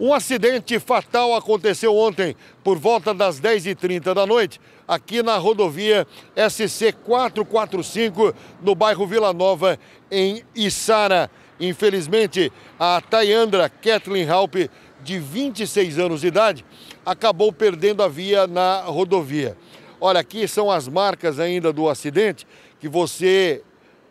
Um acidente fatal aconteceu ontem, por volta das 10h30 da noite, aqui na rodovia SC445, no bairro Vila Nova, em Içara. Infelizmente, a Tayandra Kathleen Halpe, de 26 anos de idade, acabou perdendo a via na rodovia. Olha, aqui são as marcas ainda do acidente que você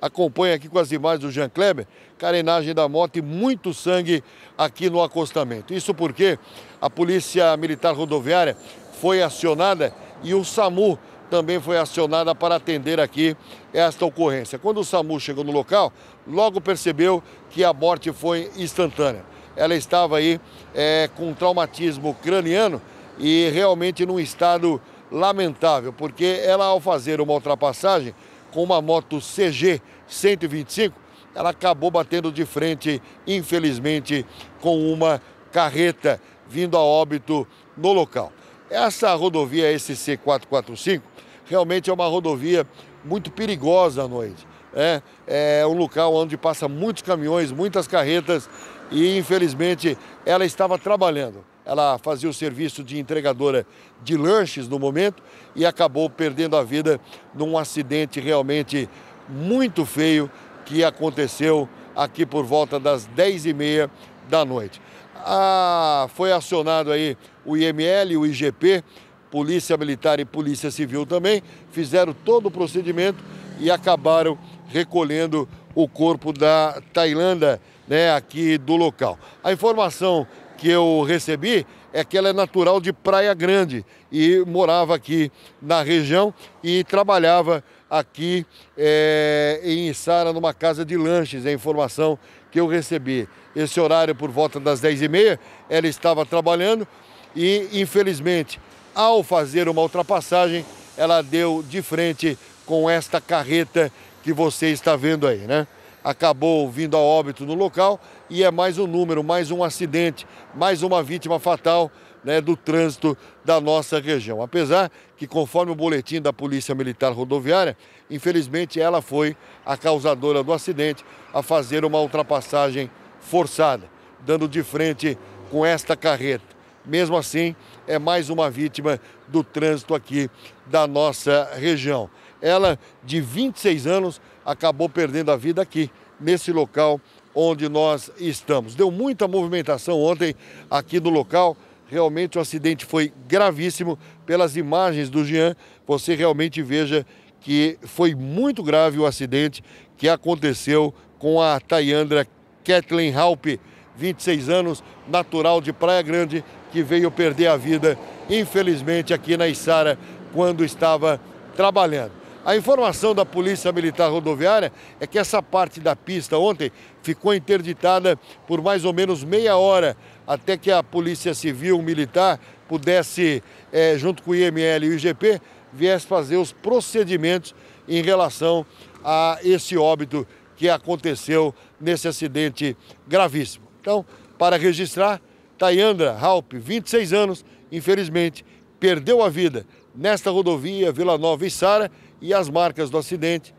acompanha aqui com as imagens do Jean Kleber, carenagem da moto e muito sangue aqui no acostamento. Isso porque a Polícia Militar Rodoviária foi acionada e o SAMU também foi acionada para atender aqui esta ocorrência. Quando o SAMU chegou no local, logo percebeu que a morte foi instantânea. Ela estava aí é, com traumatismo craniano e realmente num estado lamentável, porque ela, ao fazer uma ultrapassagem, com uma moto CG 125, ela acabou batendo de frente, infelizmente, com uma carreta vindo a óbito no local. Essa rodovia SC 445 realmente é uma rodovia muito perigosa à noite. É, é um local onde passa muitos caminhões, muitas carretas e infelizmente ela estava trabalhando. Ela fazia o serviço de entregadora de lanches no momento e acabou perdendo a vida num acidente realmente muito feio que aconteceu aqui por volta das 10h30 da noite. Ah, foi acionado aí o IML, o IGP, Polícia Militar e Polícia Civil também, fizeram todo o procedimento e acabaram recolhendo o corpo da Tailândia né, aqui do local. A informação que eu recebi é que ela é natural de Praia Grande e morava aqui na região e trabalhava aqui é, em Sara numa casa de lanches, é a informação que eu recebi. Esse horário, por volta das 10h30, ela estava trabalhando e, infelizmente, ao fazer uma ultrapassagem, ela deu de frente com esta carreta que você está vendo aí, né? acabou vindo a óbito no local e é mais um número, mais um acidente, mais uma vítima fatal né, do trânsito da nossa região. Apesar que, conforme o boletim da Polícia Militar Rodoviária, infelizmente ela foi a causadora do acidente a fazer uma ultrapassagem forçada, dando de frente com esta carreta. Mesmo assim, é mais uma vítima do trânsito aqui da nossa região. Ela, de 26 anos, acabou perdendo a vida aqui, nesse local onde nós estamos. Deu muita movimentação ontem aqui no local. Realmente o acidente foi gravíssimo. Pelas imagens do Jean, você realmente veja que foi muito grave o acidente que aconteceu com a Tayandra Kathleen Halpe, 26 anos, natural de Praia Grande, que veio perder a vida, infelizmente, aqui na Isara quando estava trabalhando. A informação da Polícia Militar Rodoviária é que essa parte da pista ontem ficou interditada por mais ou menos meia hora até que a Polícia Civil Militar pudesse, é, junto com o IML e o IGP, viesse fazer os procedimentos em relação a esse óbito que aconteceu nesse acidente gravíssimo. Então, para registrar, Tayandra Halpe, 26 anos, infelizmente perdeu a vida nesta rodovia Vila Nova e Sara e as marcas do acidente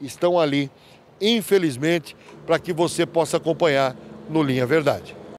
estão ali, infelizmente, para que você possa acompanhar no Linha Verdade.